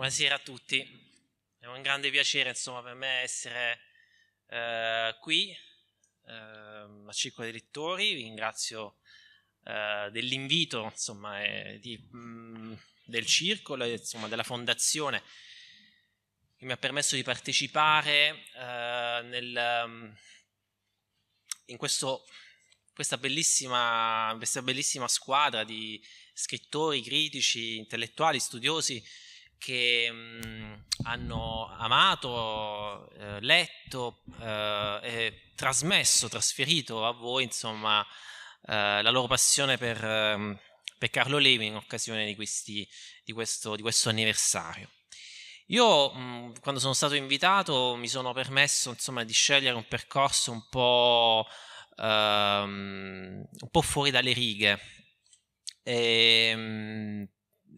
buonasera a tutti. È un grande piacere, insomma, per me essere eh, qui eh, a Circo dei Lettori. Vi ringrazio eh, dell'invito, insomma, eh, di, mh, mm, del circolo, insomma, della fondazione che mi ha permesso di partecipare eh, nel, mm, in questo, questa, bellissima, questa bellissima squadra di scrittori, critici, intellettuali, studiosi che mh, hanno amato, eh, letto eh, e trasmesso, trasferito a voi, insomma, eh, la loro passione per, ehm, per, Carlo Levi in occasione di, questi, di, questo, di questo, anniversario. Io, mh, quando sono stato invitato, mi sono permesso, insomma, di scegliere un percorso un po', ehm, un po fuori dalle righe, e, ehm,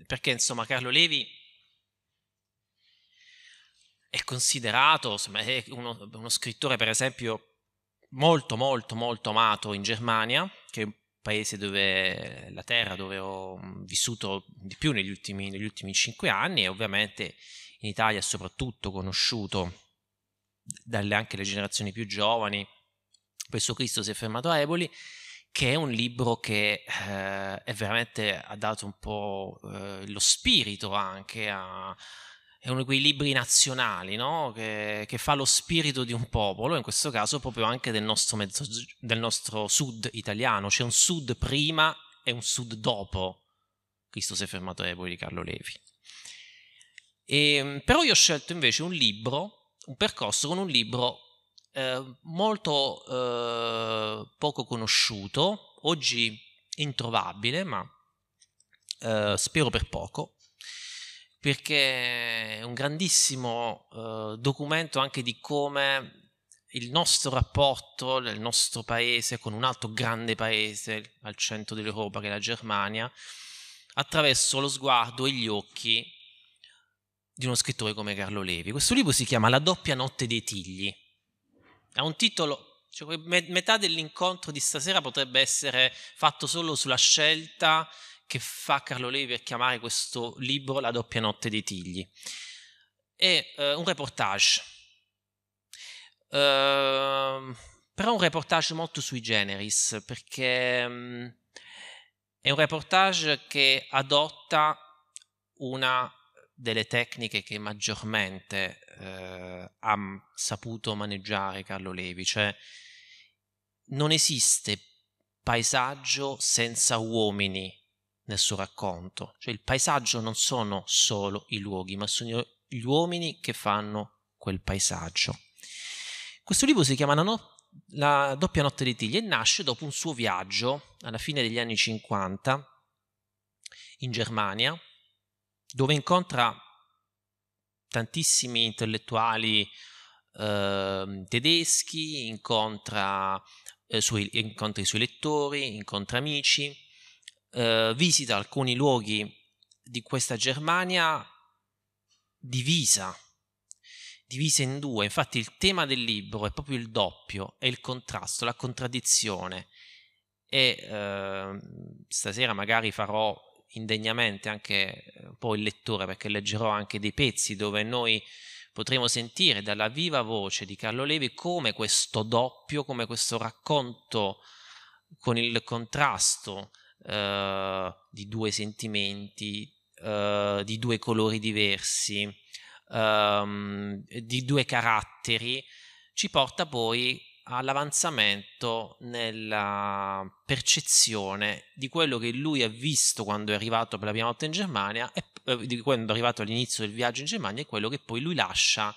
perché, insomma, Carlo Levi è considerato, è uno, uno, scrittore per esempio molto molto molto amato in Germania, che è un paese dove, la terra dove ho vissuto di più negli ultimi, negli ultimi cinque anni e ovviamente in Italia soprattutto conosciuto dalle anche le generazioni più giovani. Questo Cristo si è fermato a Eboli, che è un libro che eh, veramente ha dato un po' eh, lo spirito anche a, è uno di quei libri nazionali no? che, che, fa lo spirito di un popolo, in questo caso proprio anche del nostro, mezzo, del nostro sud italiano. C'è un sud prima e un sud dopo Cristo si è fermato a Eboli di Carlo Levi. E, ehm, però io ho scelto invece un libro, un percorso con un libro eh, molto eh, poco conosciuto, oggi introvabile, ma eh, spero per poco, perché è un grandissimo eh, documento anche di come il nostro rapporto del nostro paese con un altro grande paese al centro dell'Europa che è la Germania attraverso lo sguardo e gli occhi di uno scrittore come Carlo Levi. Questo libro si chiama La doppia notte dei tigli. Ha un titolo, cioè metà dell'incontro di stasera potrebbe essere fatto solo sulla scelta che fa Carlo Levi a chiamare questo libro La doppia notte dei tigli. È eh, un reportage, eh, però un reportage molto sui generis, perché mh, mm, è un reportage che adotta una delle tecniche che maggiormente eh, ha mm, saputo maneggiare Carlo Levi, cioè non esiste paesaggio senza uomini nel suo racconto. Cioè il paesaggio non sono solo i luoghi, ma sono gli uomini che fanno quel paesaggio. Questo libro si chiama La, no- La doppia notte di Tiglia e nasce dopo un suo viaggio alla fine degli anni 50 in Germania, dove incontra tantissimi intellettuali eh, tedeschi, incontra, eh, sui, incontra i suoi lettori, incontra amici eh, visita alcuni luoghi di questa Germania divisa, divisa in due. Infatti il tema del libro è proprio il doppio, è il contrasto, la contraddizione. E eh, stasera magari farò indegnamente anche un po' il lettore perché leggerò anche dei pezzi dove noi potremo sentire dalla viva voce di Carlo Levi come questo doppio, come questo racconto con il contrasto eh, di due sentimenti, uh, di due colori diversi, um, di due caratteri, ci porta poi all'avanzamento nella percezione di quello che lui ha visto quando è arrivato per la prima volta in Germania, e, eh, quando è arrivato all'inizio del viaggio in Germania e quello che poi lui lascia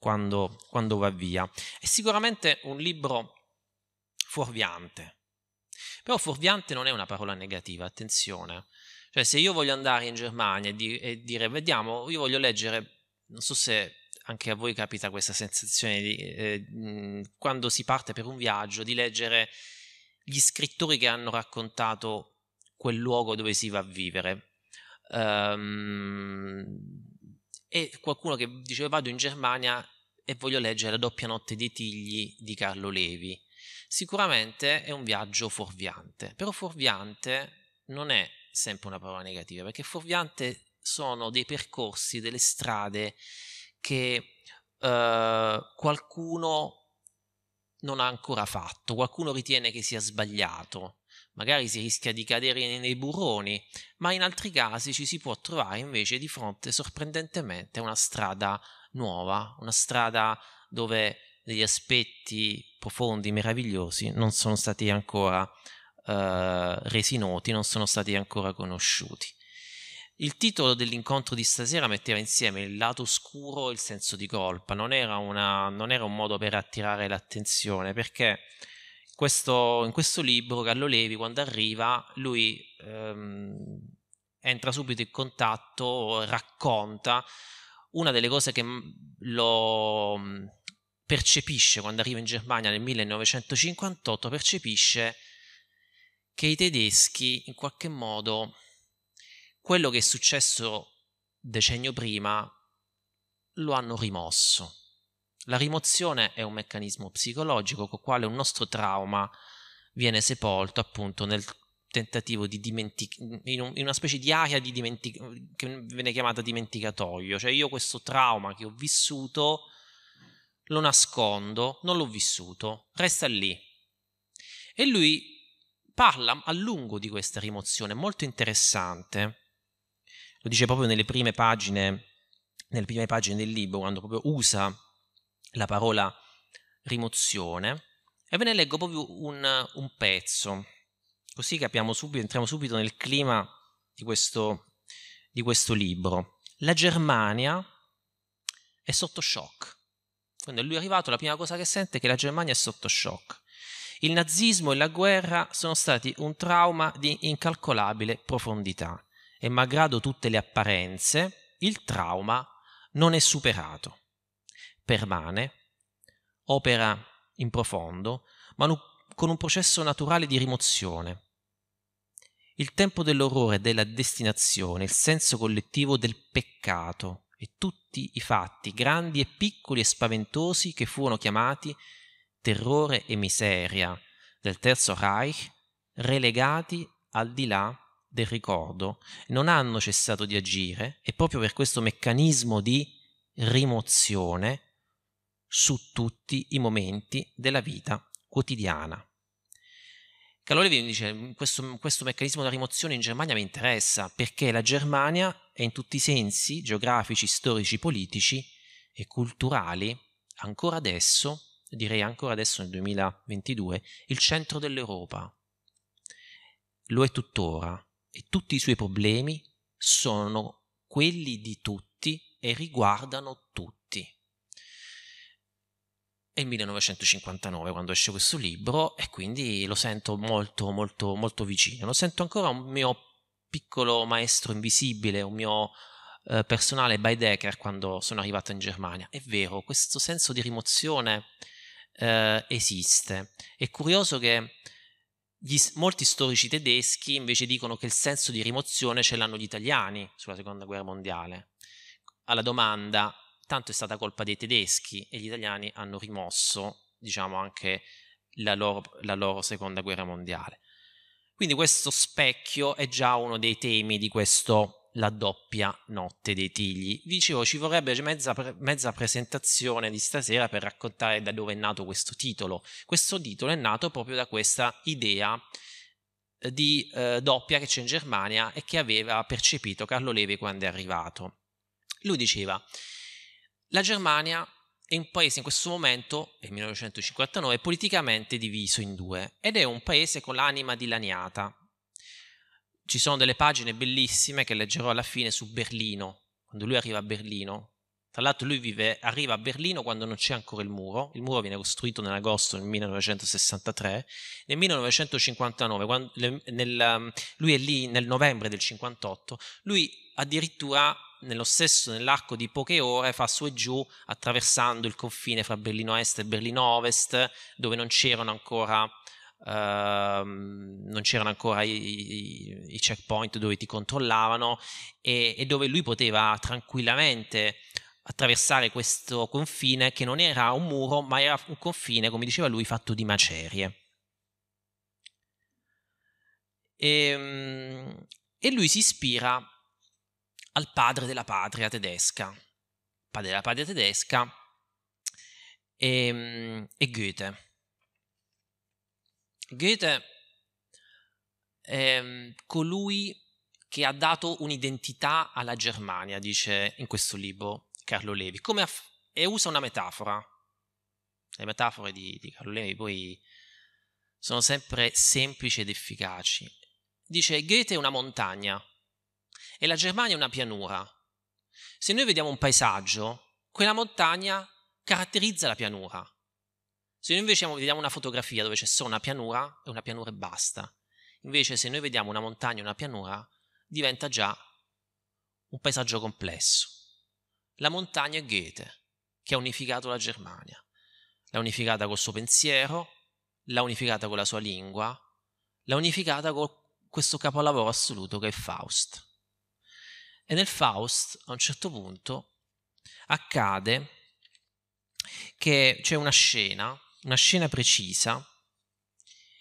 quando, quando va via. È sicuramente un libro fuorviante, però fuorviante non è una parola negativa, attenzione. Cioè se io voglio andare in Germania e, di, e dire vediamo, io voglio leggere, non so se anche a voi capita questa sensazione di, eh, mhmm, quando si parte per un viaggio di leggere gli scrittori che hanno raccontato quel luogo dove si va a vivere. Um, e qualcuno che diceva vado in Germania e voglio leggere La doppia notte dei tigli di Carlo Levi. Sicuramente è un viaggio fuorviante, però fuorviante non è sempre una parola negativa, perché fuorviante sono dei percorsi, delle strade che eh, qualcuno non ha ancora fatto, qualcuno ritiene che sia sbagliato, magari si rischia di cadere nei burroni, ma in altri casi ci si può trovare invece di fronte sorprendentemente a una strada nuova, una strada dove degli aspetti profondi, meravigliosi, non sono stati ancora eh, resi noti, non sono stati ancora conosciuti. Il titolo dell'incontro di stasera metteva insieme il lato oscuro e il senso di colpa, non era, una, non era un modo per attirare l'attenzione, perché questo, in questo libro Gallo Levi quando arriva lui ehm, entra subito in contatto, racconta una delle cose che lo percepisce, quando arriva in Germania nel 1958, percepisce che i tedeschi in qualche modo quello che è successo decennio prima lo hanno rimosso. La rimozione è un meccanismo psicologico con il quale un nostro trauma viene sepolto appunto nel tentativo di dimenticare, in, un, in, una specie di aria di dimentic- che viene chiamata dimenticatoio, cioè io questo trauma che ho vissuto lo nascondo, non l'ho vissuto, resta lì. E lui parla a lungo di questa rimozione, molto interessante. Lo dice proprio nelle prime pagine, nelle prime pagine del libro, quando proprio usa la parola rimozione. E ve ne leggo proprio un, un pezzo, così capiamo subito, entriamo subito nel clima di questo, di questo libro. La Germania è sotto shock quando lui è arrivato, la prima cosa che sente è che la Germania è sotto shock. Il nazismo e la guerra sono stati un trauma di incalcolabile profondità e malgrado tutte le apparenze, il trauma non è superato. Permane, opera in profondo, ma con un processo naturale di rimozione. Il tempo dell'orrore, della destinazione, il senso collettivo del peccato, e tutti i fatti, grandi e piccoli e spaventosi, che furono chiamati terrore e miseria del Terzo Reich, relegati al di là del ricordo, non hanno cessato di agire e proprio per questo meccanismo di rimozione su tutti i momenti della vita quotidiana. Calorevi dice questo, questo meccanismo della rimozione in Germania mi interessa perché la Germania è in tutti i sensi geografici, storici, politici e culturali ancora adesso, direi ancora adesso nel 2022, il centro dell'Europa. Lo è tuttora e tutti i suoi problemi sono quelli di tutti e riguardano tutti è il 1959 quando esce questo libro e quindi lo sento molto molto molto vicino. Lo sento ancora un mio piccolo maestro invisibile, un mio eh, personale Baedeker quando sono arrivato in Germania. È vero, questo senso di rimozione eh, esiste. È curioso che gli, molti storici tedeschi invece dicono che il senso di rimozione ce l'hanno gli italiani sulla seconda guerra mondiale. Alla domanda tanto è stata colpa dei tedeschi e gli italiani hanno rimosso, diciamo, anche la loro, la loro seconda guerra mondiale. Quindi questo specchio è già uno dei temi di questo La doppia notte dei tigli. Vi dicevo, ci vorrebbe mezza, mezza, presentazione di stasera per raccontare da dove è nato questo titolo. Questo titolo è nato proprio da questa idea eh, di eh, doppia che c'è in Germania e che aveva percepito Carlo Levi quando è arrivato. Lui diceva, la Germania è un paese in questo momento, nel 1959, politicamente diviso in due ed è un paese con l'anima dilaniata. Ci sono delle pagine bellissime che leggerò alla fine su Berlino, quando lui arriva a Berlino. Tra l'altro lui vive, arriva a Berlino quando non c'è ancora il muro, il muro viene costruito nell'agosto del 1963, nel 1959, quando, nel, um, lui è lì nel novembre del 58, lui addirittura nello stesso, nell'arco di poche ore, fa su e giù attraversando il confine fra Berlino Est e Berlino Ovest, dove non c'erano ancora, ehm, non c'erano ancora i, i, i, checkpoint dove ti controllavano e, e dove lui poteva tranquillamente attraversare questo confine che non era un muro, ma era un confine, come diceva lui, fatto di macerie. E, ehm, e lui si ispira al padre della patria tedesca. padre della patria tedesca e, ehm, e Goethe. Goethe è ehm, colui che ha dato un'identità alla Germania, dice in questo libro Carlo Levi, aff- e usa una metafora. Le metafore di, di Carlo Levi poi sono sempre semplici ed efficaci. Dice Goethe è una montagna, e la Germania è una pianura. Se noi vediamo un paesaggio, quella montagna caratterizza la pianura. Se noi invece vediamo una fotografia dove c'è solo una pianura, è una pianura e basta. Invece se noi vediamo una montagna e una pianura, diventa già un paesaggio complesso. La montagna è Goethe, che ha unificato la Germania. L'ha unificata col suo pensiero, l'ha unificata con la sua lingua, l'ha unificata con questo capolavoro assoluto che è Faust. E nel Faust, a un certo punto, accade che c'è una scena, una scena precisa,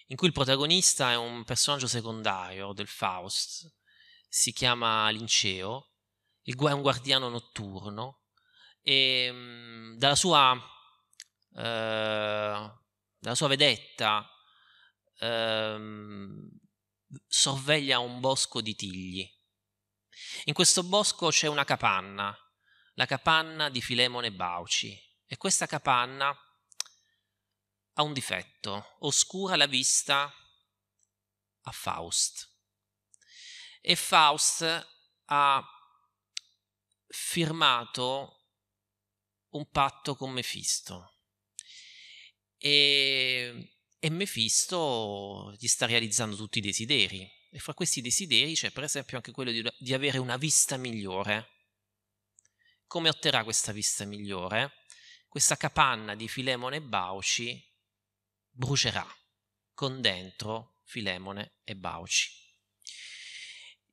in cui il protagonista è un personaggio secondario del Faust, si chiama Linceo, il è un guardiano notturno, e dalla sua, eh, dalla sua vedetta eh, sorveglia un bosco di tigli in questo bosco c'è una capanna, la capanna di Filemone Bauci, e questa capanna ha un difetto, oscura la vista a Faust. E Faust ha firmato un patto con Mefisto. E, e Mefisto gli sta realizzando tutti i desideri. E fra questi desideri c'è cioè, per esempio anche quello di, di avere una vista migliore. Come otterrà questa vista migliore? Questa capanna di Filemone e Bauci brucerà con dentro Filemone e Bauci.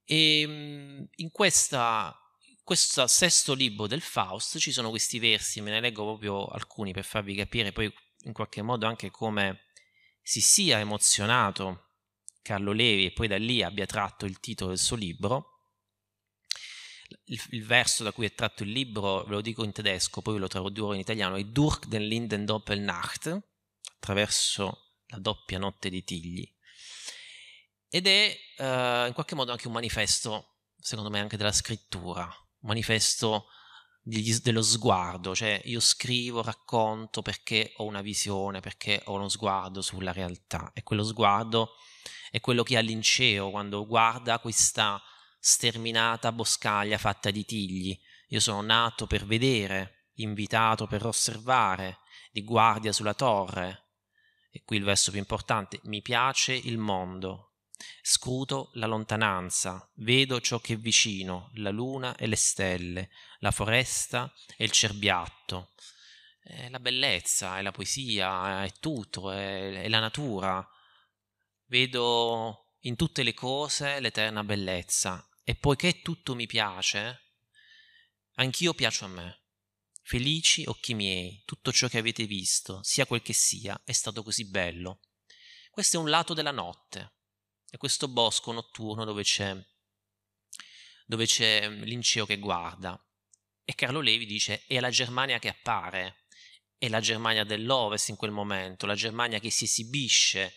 E ehm, in, questa, in questo sesto libro del Faust ci sono questi versi, me ne leggo proprio alcuni per farvi capire poi in qualche modo anche come si sia emozionato Carlo Levi e poi da lì abbia tratto il titolo del suo libro. Il, il verso da cui è tratto il libro, ve lo dico in tedesco, poi ve lo tradurrò in italiano, è Durch den Linden Doppelnacht, attraverso la doppia notte di Tigli. Ed è eh, in qualche modo anche un manifesto, secondo me, anche della scrittura, un manifesto degli, dello sguardo, cioè io scrivo, racconto perché ho una visione, perché ho uno sguardo sulla realtà e quello sguardo è quello che ha l'inceo quando guarda questa sterminata boscaglia fatta di tigli. Io sono nato per vedere, invitato per osservare, di guardia sulla torre. E qui il verso più importante, mi piace il mondo, Scuto la lontananza, vedo ciò che è vicino, la luna e le stelle, la foresta e il cerbiatto. È la bellezza, è la poesia, è tutto, è, è la natura. Vedo in tutte le cose l'eterna bellezza e poiché tutto mi piace, anch'io piaccio a me. Felici occhi miei, tutto ciò che avete visto, sia quel che sia, è stato così bello. Questo è un lato della notte, è questo bosco notturno dove c'è, dove c'è mm, Linceo che guarda. E Carlo Levi dice: È la Germania che appare, è la Germania dell'Ovest in quel momento, la Germania che si esibisce,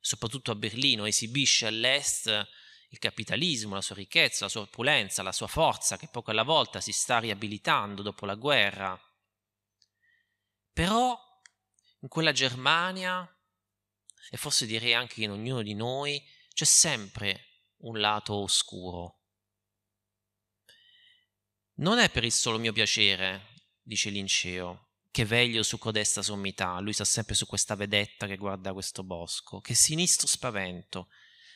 soprattutto a Berlino, esibisce all'Est il capitalismo, la sua ricchezza, la sua opulenza, la sua forza che poco alla volta si sta riabilitando dopo la guerra. Però in quella Germania, e forse direi anche in ognuno di noi, c'è sempre un lato oscuro. Non è per il solo mio piacere, dice Linceo, che veglio su codesta sommità, lui sta sempre su questa vedetta che guarda questo bosco, che sinistro spavento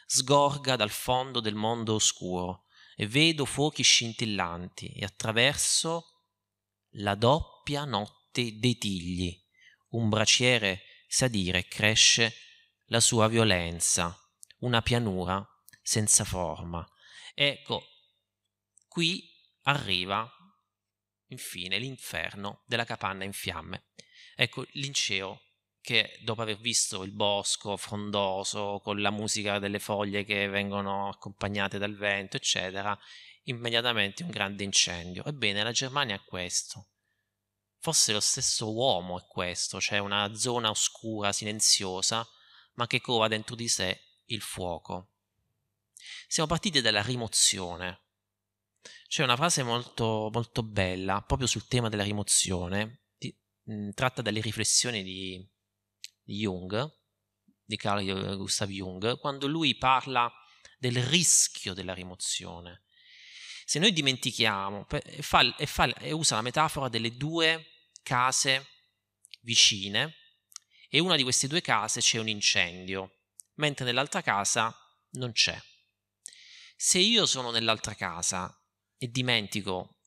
sgorga dal fondo del mondo oscuro e vedo fuochi scintillanti e attraverso la doppia notte dei tigli. Un braciere sa dire cresce la sua violenza una pianura senza forma. Ecco, qui arriva infine l'inferno della capanna in fiamme. Ecco l'inceo che dopo aver visto il bosco frondoso con la musica delle foglie che vengono accompagnate dal vento, eccetera, immediatamente un grande incendio. Ebbene, la Germania è questo. Forse lo stesso uomo è questo, cioè una zona oscura, silenziosa, ma che cova dentro di sé il fuoco. Siamo partiti dalla rimozione. C'è una frase molto, molto bella proprio sul tema della rimozione, di, mh, mm, tratta dalle riflessioni di, di Jung, di Carl Gustav Jung, quando lui parla del rischio della rimozione. Se noi dimentichiamo, e, fa, e, fa, e usa la metafora delle due case vicine, e una di queste due case c'è un incendio mentre nell'altra casa non c'è. Se io sono nell'altra casa e dimentico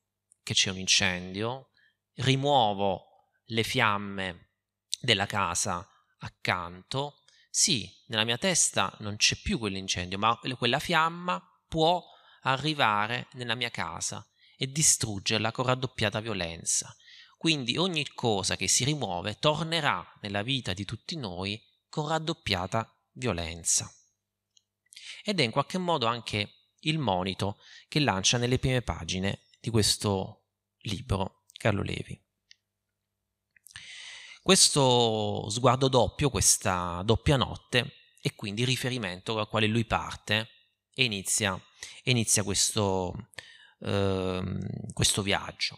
che c'è un incendio, rimuovo le fiamme della casa accanto, sì, nella mia testa non c'è più quell'incendio, ma quella fiamma può arrivare nella mia casa e distruggerla con raddoppiata violenza. Quindi ogni cosa che si rimuove tornerà nella vita di tutti noi con raddoppiata violenza. Ed è in qualche modo anche il monito che lancia nelle prime pagine di questo libro Carlo Levi. Questo sguardo doppio, questa doppia notte, è quindi il riferimento al quale lui parte e inizia, inizia questo, eh, questo, viaggio.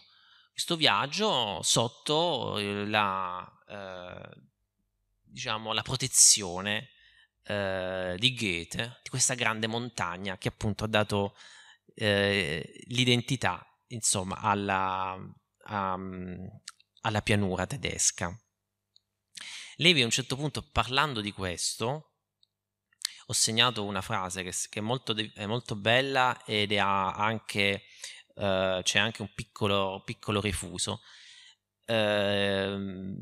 Questo viaggio sotto eh, la, eh, diciamo, la protezione eh, di Goethe, di questa grande montagna che appunto ha dato eh, l'identità, insomma, alla, a, alla pianura tedesca. Levi a un certo punto, parlando di questo, ho segnato una frase che, che è, molto, è, molto, bella ed anche, eh, c'è anche un piccolo, piccolo rifuso. Eh,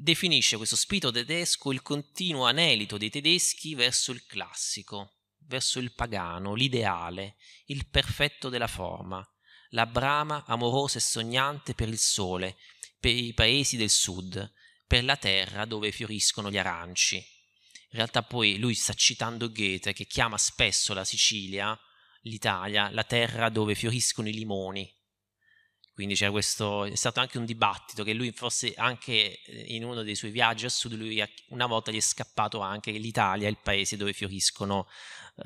definisce questo spirito tedesco il continuo anelito dei tedeschi verso il classico, verso il pagano, l'ideale, il perfetto della forma, la brama amorosa e sognante per il sole, per i paesi del sud, per la terra dove fioriscono gli aranci. In realtà poi lui sta citando Goethe che chiama spesso la Sicilia, l'Italia, la terra dove fioriscono i limoni, quindi questo, è stato anche un dibattito che lui fosse anche eh, in uno dei suoi viaggi a sud, lui una volta gli è scappato anche l'Italia il paese dove fioriscono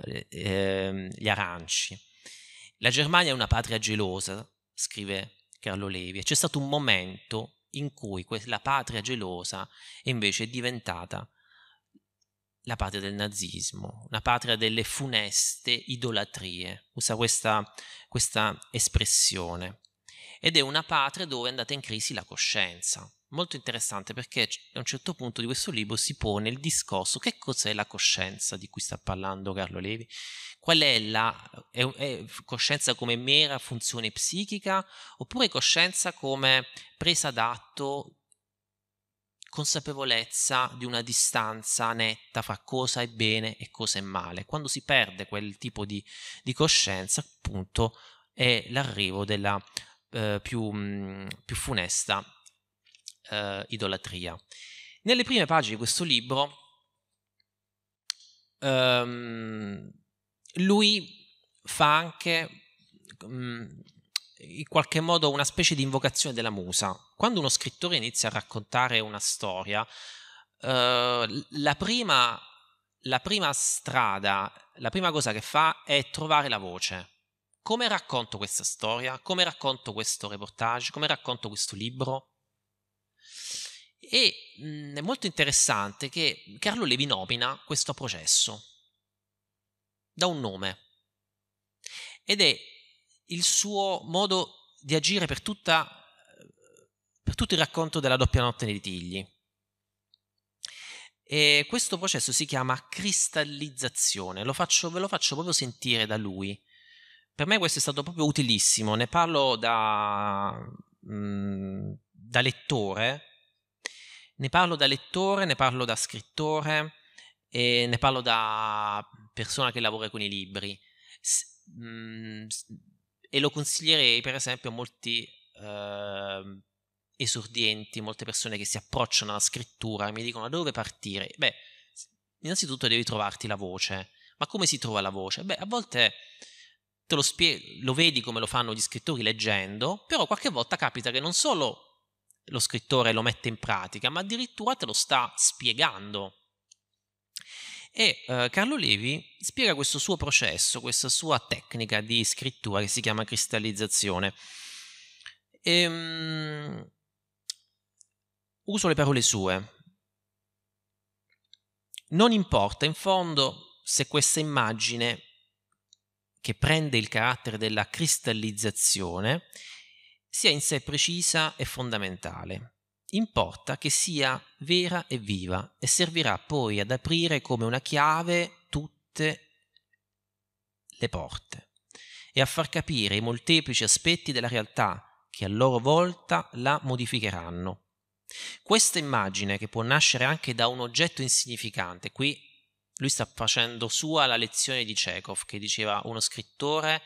eh, ehm, gli aranci. La Germania è una patria gelosa, scrive Carlo Levi, e c'è stato un momento in cui la patria gelosa invece è diventata la patria del nazismo, una patria delle funeste idolatrie, usa questa, questa espressione ed è una patria dove è andata in crisi la coscienza. Molto interessante perché a un certo punto di questo libro si pone il discorso che cos'è la coscienza di cui sta parlando Carlo Levi? Qual è la è, è coscienza come mera funzione psichica oppure coscienza come presa d'atto consapevolezza di una distanza netta fra cosa è bene e cosa è male. Quando si perde quel tipo di, di coscienza, appunto, è l'arrivo della eh, più, mm, più, funesta eh, idolatria. Nelle prime pagine di questo libro ehm, lui fa anche mm, in qualche modo una specie di invocazione della musa. Quando uno scrittore inizia a raccontare una storia, eh, la prima la prima strada, la prima cosa che fa è trovare la voce come racconto questa storia, come racconto questo reportage, come racconto questo libro. E mh, mm, è molto interessante che Carlo Levi nomina questo processo da un nome ed è il suo modo di agire per, tutta, per tutto il racconto della doppia notte nei litigli. E questo processo si chiama cristallizzazione, lo faccio, ve lo faccio proprio sentire da lui per me questo è stato proprio utilissimo, ne parlo da, mh, mm, da lettore, ne parlo da lettore, ne parlo da scrittore e ne parlo da persona che lavora con i libri. S- mh, mm, e lo consiglierei per esempio a molti eh, esordienti, molte persone che si approcciano alla scrittura e mi dicono da dove partire. Beh, innanzitutto devi trovarti la voce. Ma come si trova la voce? Beh, a volte te lo, spie- lo vedi come lo fanno gli scrittori leggendo, però qualche volta capita che non solo lo scrittore lo mette in pratica, ma addirittura te lo sta spiegando. E eh, Carlo Levi spiega questo suo processo, questa sua tecnica di scrittura che si chiama cristallizzazione. Ehm, uso le parole sue. Non importa in fondo se questa immagine che prende il carattere della cristallizzazione sia in sé precisa e fondamentale. Importa che sia vera e viva e servirà poi ad aprire come una chiave tutte le porte e a far capire i molteplici aspetti della realtà che a loro volta la modificheranno. Questa immagine, che può nascere anche da un oggetto insignificante, qui lui sta facendo sua la lezione di Chekhov che diceva uno scrittore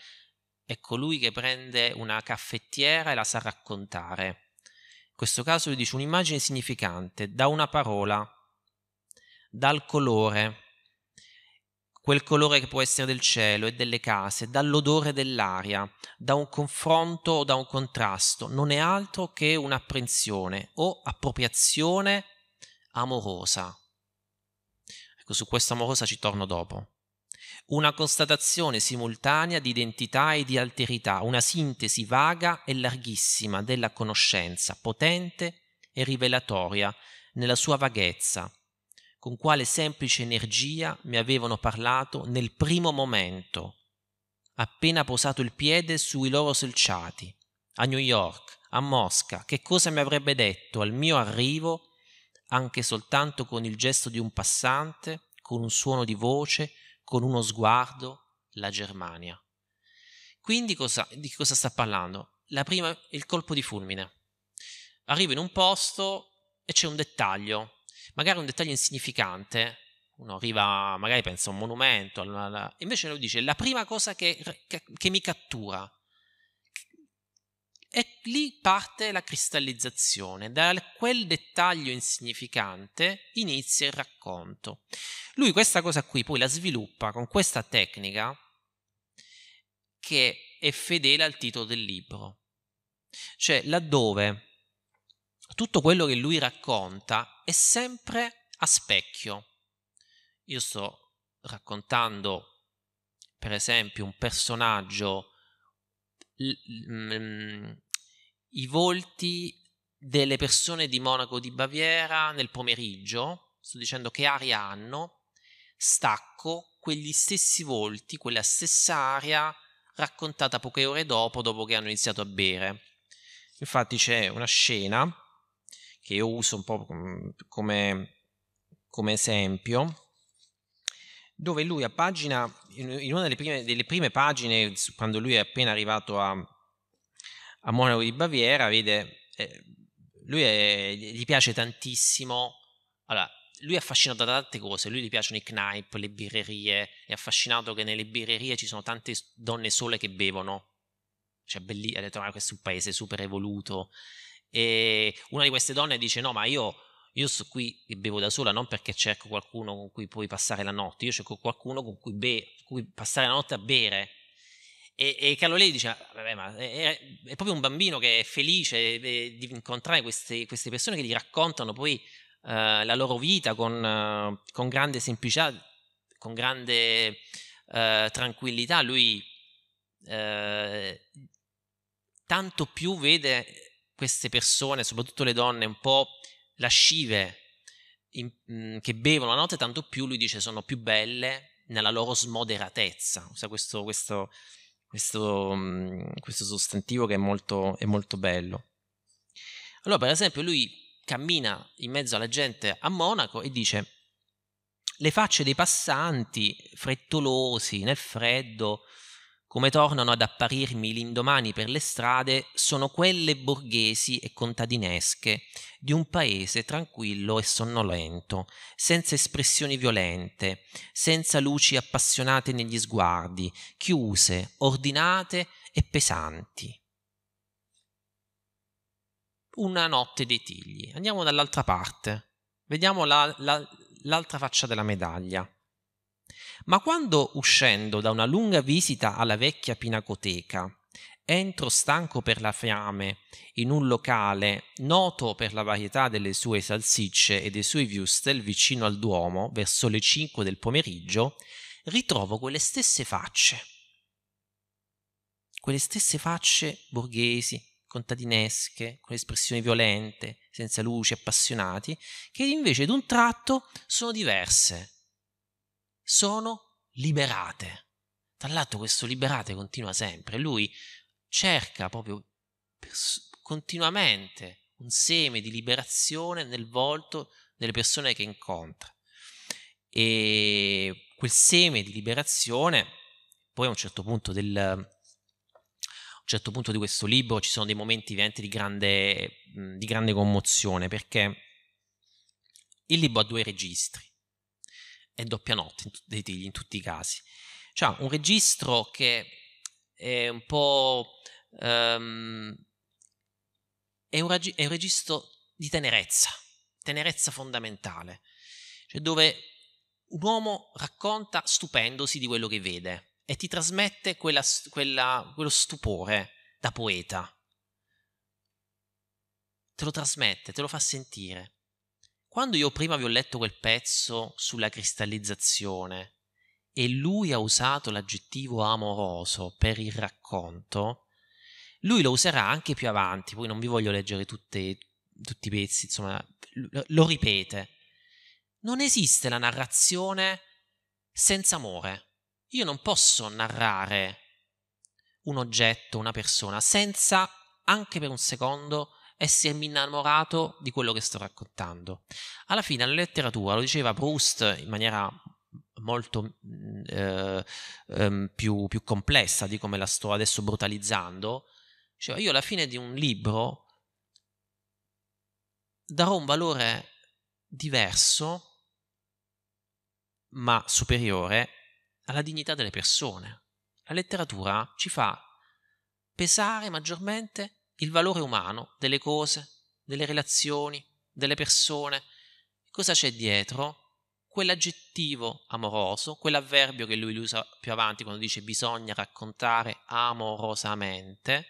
è colui che prende una caffettiera e la sa raccontare. In questo caso lui dice un'immagine significante, da una parola, dal colore, quel colore che può essere del cielo e delle case, dall'odore dell'aria, da un confronto o da un contrasto, non è altro che un'apprensione o appropriazione amorosa. Ecco, su questa cosa ci torno dopo. Una constatazione simultanea di identità e di alterità, una sintesi vaga e larghissima della conoscenza, potente e rivelatoria nella sua vaghezza, con quale semplice energia mi avevano parlato nel primo momento, appena posato il piede sui loro selciati, a New York, a Mosca, che cosa mi avrebbe detto al mio arrivo anche soltanto con il gesto di un passante, con un suono di voce, con uno sguardo, la Germania. Quindi cosa, di cosa sta parlando? La prima il colpo di fulmine. Arrivo in un posto e c'è un dettaglio, magari un dettaglio insignificante, uno arriva, magari pensa a un monumento, alla, alla, invece lui dice la prima cosa che, che, che mi cattura, e lì parte la cristallizzazione, da quel dettaglio insignificante inizia il racconto. Lui questa cosa qui poi la sviluppa con questa tecnica che è fedele al titolo del libro, cioè laddove tutto quello che lui racconta è sempre a specchio. Io sto raccontando, per esempio, un personaggio mm, i volti delle persone di Monaco di Baviera nel pomeriggio, sto dicendo che aria hanno, stacco quegli stessi volti, quella stessa aria raccontata poche ore dopo, dopo che hanno iniziato a bere. Infatti c'è una scena che io uso un po' come, come esempio, dove lui a pagina, in una delle prime, delle prime pagine, quando lui è appena arrivato a, a Monaco di Baviera, vede, eh, lui è, gli piace tantissimo, allora, lui è affascinato da tante cose, lui gli piacciono i knipe, le birrerie, è affascinato che nelle birrerie ci sono tante donne sole che bevono, cioè bellissimo, ha detto ma ah, questo è un paese super evoluto, e una di queste donne dice no ma io io sto qui e bevo da sola non perché cerco qualcuno con cui puoi passare la notte, io cerco qualcuno con cui, be- cui passare la notte a bere. E, e Calolei dice: ah, Vabbè, ma è, è, proprio un bambino che è felice di incontrare queste, queste persone che gli raccontano poi uh, la loro vita con, uh, con, grande semplicità, con grande uh, tranquillità. Lui tanto più vede queste persone, soprattutto le donne, un po' lascive in, mm, che bevono la notte, tanto più lui dice sono più belle nella loro smoderatezza. Usa questo, questo questo, mhmm, questo sostantivo che è molto, è molto bello. Allora, per esempio, lui cammina in mezzo alla gente a Monaco e dice le facce dei passanti frettolosi nel freddo come tornano ad apparirmi l'indomani per le strade, sono quelle borghesi e contadinesche di un paese tranquillo e sonnolento, senza espressioni violente, senza luci appassionate negli sguardi, chiuse, ordinate e pesanti. Una notte dei tigli. Andiamo dall'altra parte. Vediamo la, la, l'altra faccia della medaglia. Ma quando, uscendo da una lunga visita alla vecchia pinacoteca, entro stanco per la fiame in un locale noto per la varietà delle sue salsicce e dei suoi würstel vicino al Duomo verso le 5 del pomeriggio, ritrovo quelle stesse facce. Quelle stesse facce borghesi, contadinesche, con espressioni violente, senza luci, appassionati, che invece d'un tratto sono diverse sono liberate. Tra l'altro questo liberate continua sempre, lui cerca proprio pers- continuamente un seme di liberazione nel volto delle persone che incontra. E quel seme di liberazione, poi a un certo punto del, a un certo punto di questo libro ci sono dei momenti veramente di grande, di grande commozione perché il libro ha due registri è doppia notte dei tigli in tutti i casi. Cioè, un registro che è un po'... Um, è, un rag- è un registro di tenerezza, tenerezza fondamentale, cioè dove un uomo racconta stupendosi di quello che vede e ti trasmette quella, quella, quello stupore da poeta. Te lo trasmette, te lo fa sentire. Quando io prima vi ho letto quel pezzo sulla cristallizzazione e lui ha usato l'aggettivo amoroso per il racconto, lui lo userà anche più avanti, poi non vi voglio leggere tutte, tutti i pezzi, insomma, lo ripete. Non esiste la narrazione senza amore. Io non posso narrare un oggetto, una persona, senza anche per un secondo essermi innamorato di quello che sto raccontando. Alla fine la letteratura, lo diceva Proust in maniera molto mm, eh, ehm, più, più, complessa di come la sto adesso brutalizzando, cioè io alla fine di un libro darò un valore diverso ma superiore alla dignità delle persone. La letteratura ci fa pesare maggiormente il valore umano delle cose, delle relazioni, delle persone. Cosa c'è dietro? Quell'aggettivo amoroso, quell'avverbio che lui usa più avanti quando dice bisogna raccontare amorosamente.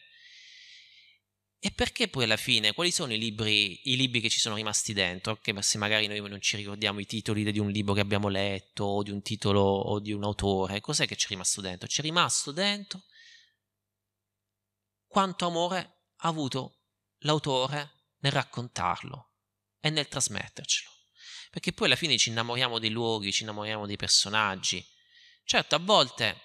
E perché poi alla fine, quali sono i libri, i libri che ci sono rimasti dentro? Che se magari noi non ci ricordiamo i titoli di un libro che abbiamo letto o di un titolo o di un autore, cos'è che ci è rimasto dentro? Ci è rimasto dentro quanto amore ha avuto l'autore nel raccontarlo e nel trasmettercelo. Perché poi alla fine ci innamoriamo dei luoghi, ci innamoriamo dei personaggi. Certo, a volte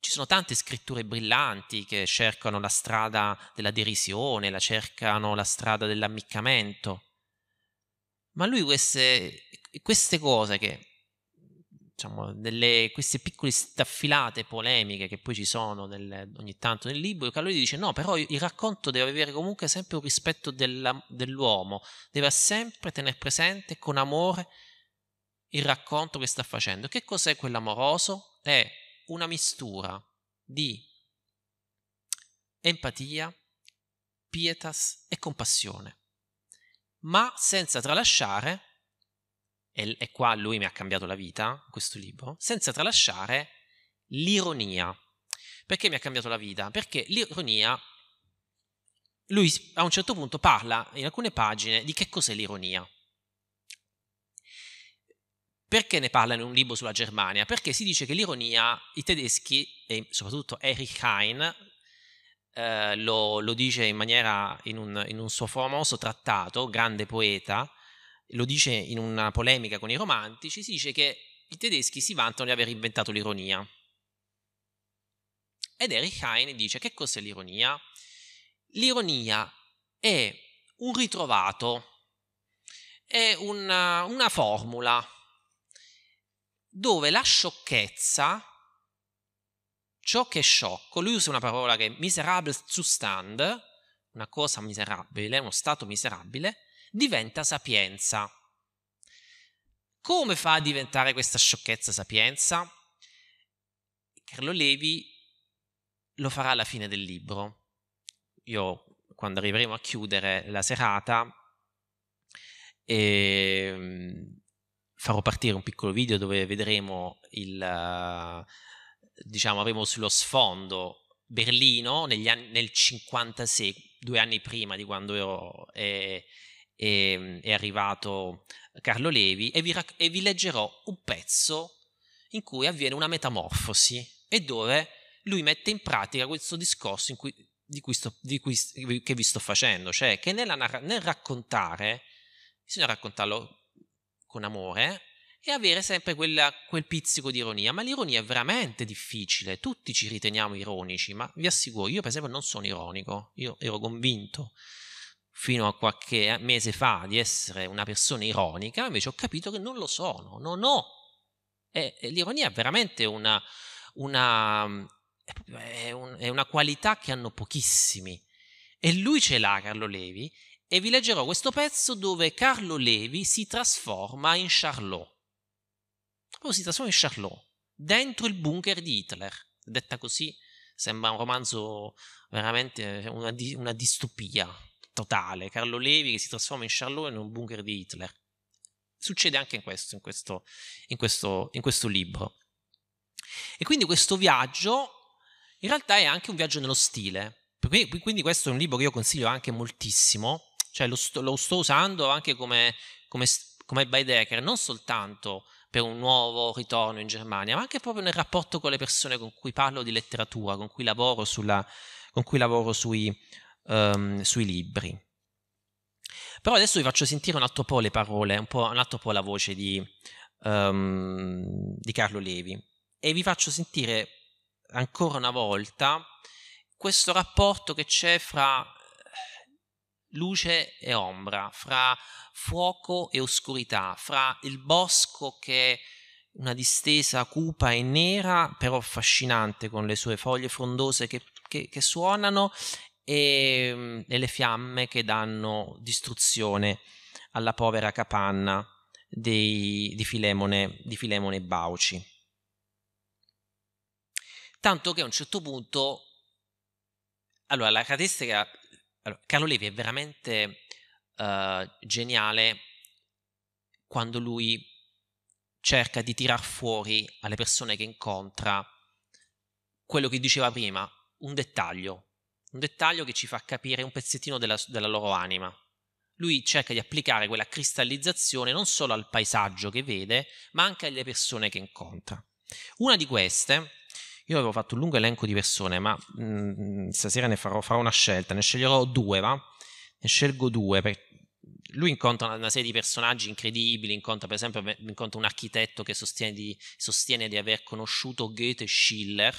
ci sono tante scritture brillanti che cercano la strada della derisione, la cercano la strada dell'ammiccamento. Ma lui queste, queste cose che diciamo, delle, queste piccole staffilate polemiche che poi ci sono nel, ogni tanto nel libro, Calori dice no, però il racconto deve avere comunque sempre un rispetto della, dell'uomo, deve sempre tenere presente con amore il racconto che sta facendo. Che cos'è quell'amoroso? È una mistura di empatia, pietas e compassione, ma senza tralasciare e, e qua lui mi ha cambiato la vita, questo libro, senza tralasciare l'ironia. Perché mi ha cambiato la vita? Perché l'ironia, lui a un certo punto parla in alcune pagine di che cos'è l'ironia. Perché ne parla in un libro sulla Germania? Perché si dice che l'ironia, i tedeschi, e soprattutto Erich Hein, eh, lo, lo, dice in maniera, in un, in un suo famoso trattato, grande poeta, lo dice in una polemica con i romantici, si dice che i tedeschi si vantano di aver inventato l'ironia. Ed Erich Heine dice che cos'è l'ironia? L'ironia è un ritrovato, è una, una formula dove la sciocchezza, ciò che è sciocco, lui usa una parola che è miserable zustand, una cosa miserabile, uno stato miserabile, diventa sapienza. Come fa a diventare questa sciocchezza sapienza? Carlo Levi lo farà alla fine del libro. Io, quando arriveremo a chiudere la serata, eh, farò partire un piccolo video dove vedremo il, diciamo, avremo sullo sfondo Berlino negli anni, nel 56, due anni prima di quando ero... Eh, e, ehm, è arrivato Carlo Levi e vi, rac- e vi leggerò un pezzo in cui avviene una metamorfosi e dove lui mette in pratica questo discorso cui, di cui sto, di cui, che vi sto facendo, cioè che narra- nel raccontare bisogna raccontarlo con amore e avere sempre quella, quel pizzico di ironia, ma l'ironia è veramente difficile, tutti ci riteniamo ironici, ma vi assicuro, io per esempio non sono ironico, io ero convinto fino a qualche mese fa di essere una persona ironica, invece ho capito che non lo sono, non ho. E, e l'ironia è veramente una, una, è, un, è una qualità che hanno pochissimi. E lui ce l'ha, Carlo Levi, e vi leggerò questo pezzo dove Carlo Levi si trasforma in Charlot. Proprio si trasforma in Charlot, dentro il bunker di Hitler. Detta così, sembra un romanzo veramente una, una distopia totale, Carlo Levi che si trasforma in Charlot in un bunker di Hitler. Succede anche in questo, in questo, in questo, in questo libro. E quindi questo viaggio in realtà è anche un viaggio nello stile. Quindi questo è un libro che io consiglio anche moltissimo, cioè lo sto, lo sto usando anche come, come, come Baedeker, non soltanto per un nuovo ritorno in Germania, ma anche proprio nel rapporto con le persone con cui parlo di letteratura, con cui lavoro, sulla, con cui lavoro sui, um, sui libri. Però adesso vi faccio sentire un altro po' le parole, un, po', un altro po' la voce di, um, di Carlo Levi e vi faccio sentire ancora una volta questo rapporto che c'è fra eh, luce e ombra, fra fuoco e oscurità, fra il bosco che è una distesa cupa e nera, però affascinante con le sue foglie frondose che, che, che suonano, e, ehm, e le fiamme che danno distruzione alla povera capanna dei, di, Filemone, di Filemone Bauci. Tanto che a un certo punto, allora la caratteristica, allora, Carlo Levi è veramente uh, geniale quando lui cerca di tirar fuori alle persone che incontra quello che diceva prima, un dettaglio, un dettaglio che ci fa capire un pezzettino della, della loro anima. Lui cerca di applicare quella cristallizzazione non solo al paesaggio che vede, ma anche alle persone che incontra. Una di queste, io avevo fatto un lungo elenco di persone, ma mh, mm, stasera ne farò, farò, una scelta, ne sceglierò due, va? Ne scelgo due. perché Lui incontra una, una serie di personaggi incredibili, incontra per esempio incontra un architetto che sostiene di, sostiene di aver conosciuto Goethe e Schiller,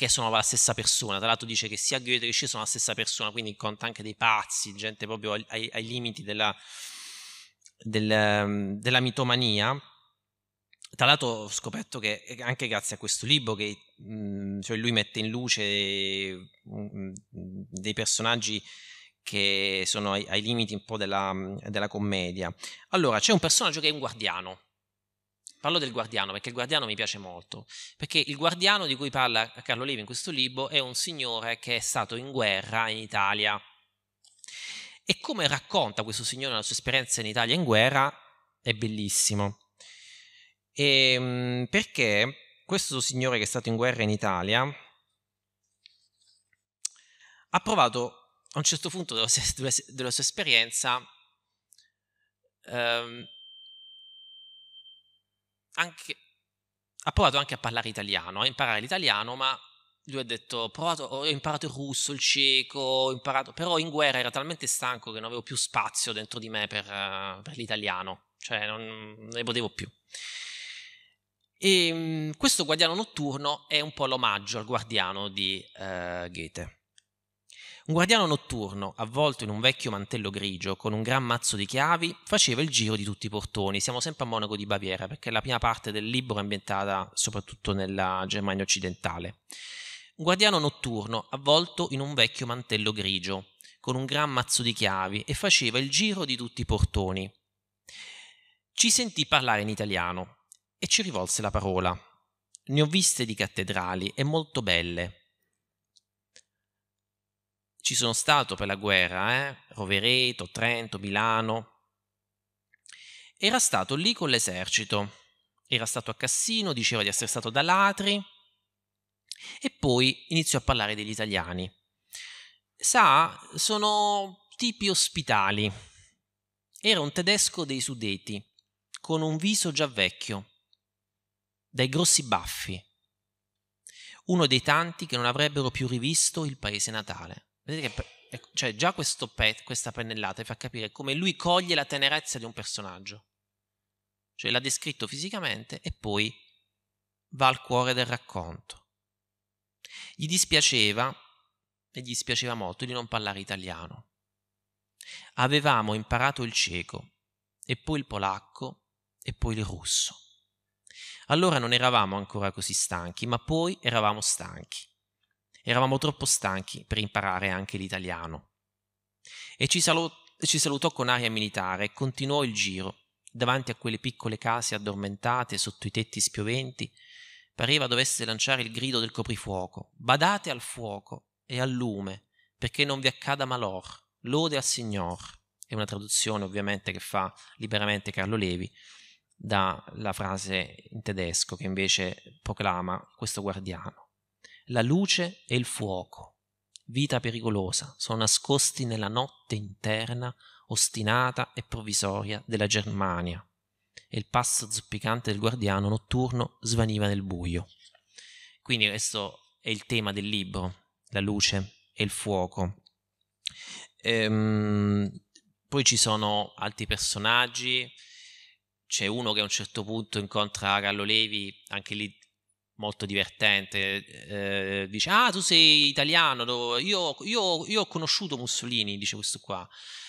che sono la stessa persona. Tra l'altro dice che sia Goethe che Sci sono la stessa persona, quindi conta anche dei pazzi, gente proprio ai, ai limiti della, del, ehm, della mitomania. Tra l'altro ho scoperto che eh, anche grazie a questo libro che mm, cioè lui mette in luce mm, mm, dei personaggi che sono ai, ai limiti un po' della, della commedia. Allora, c'è un personaggio che è un guardiano, Parlo del guardiano perché il guardiano mi piace molto, perché il guardiano di cui parla Carlo Levi in questo libro è un signore che è stato in guerra in Italia. E come racconta questo signore la sua esperienza in Italia in guerra è bellissimo. E, ehm, perché questo signore che è stato in guerra in Italia ha provato a un certo punto della sua, della sua esperienza ehm, anche, ha provato anche a parlare italiano, a imparare l'italiano, ma lui ha detto: ho, provato, ho imparato il russo, il cieco, imparato... Però in guerra era talmente stanco che non avevo più spazio dentro di me per, eh, per l'italiano, cioè non ne potevo più. E ehm, questo Guardiano Notturno è un po' l'omaggio al Guardiano di uh, Goethe. Un guardiano notturno, avvolto in un vecchio mantello grigio, con un gran mazzo di chiavi, faceva il giro di tutti i portoni. Siamo sempre a Monaco di Baviera, perché la prima parte del libro è ambientata soprattutto nella Germania occidentale. Un guardiano notturno, avvolto in un vecchio mantello grigio, con un gran mazzo di chiavi, e faceva il giro di tutti i portoni. Ci sentì parlare in italiano e ci rivolse la parola. Ne ho viste di cattedrali e molto belle, ci sono stato per la guerra, eh? Rovereto, Trento, Milano. Era stato lì con l'esercito, era stato a Cassino, diceva di essere stato da Latri e poi iniziò a parlare degli italiani. Sa, sono tipi ospitali. Era un tedesco dei Sudeti, con un viso già vecchio, dai grossi baffi, uno dei tanti che non avrebbero più rivisto il paese natale. Vedete che ecco, cioè, già pe- questa pennellata fa capire come lui coglie la tenerezza di un personaggio. Cioè l'ha descritto fisicamente e poi va al cuore del racconto. Gli dispiaceva, e gli dispiaceva molto, di non parlare italiano. Avevamo imparato il cieco, e poi il polacco, e poi il russo. Allora non eravamo ancora così stanchi, ma poi eravamo stanchi. Eravamo troppo stanchi per imparare anche l'italiano. E ci, salut- ci salutò con aria militare e continuò il giro. Davanti a quelle piccole case addormentate sotto i tetti spioventi, pareva dovesse lanciare il grido del coprifuoco. Badate al fuoco e al lume, perché non vi accada malor. Lode al Signor. È una traduzione ovviamente che fa liberamente Carlo Levi dalla frase in tedesco che invece proclama questo guardiano la luce e il fuoco. Vita pericolosa, sono nascosti nella notte interna, ostinata e provvisoria della Germania. E il passo zoppicante del guardiano notturno svaniva nel buio. Quindi questo è il tema del libro, la luce e il fuoco. Ehm, poi ci sono altri personaggi, c'è uno che a un certo punto incontra Gallo Levi, anche lì molto divertente. Eh, dice: Ah, tu sei italiano. Io, io, io, ho conosciuto Mussolini. Dice questo qua.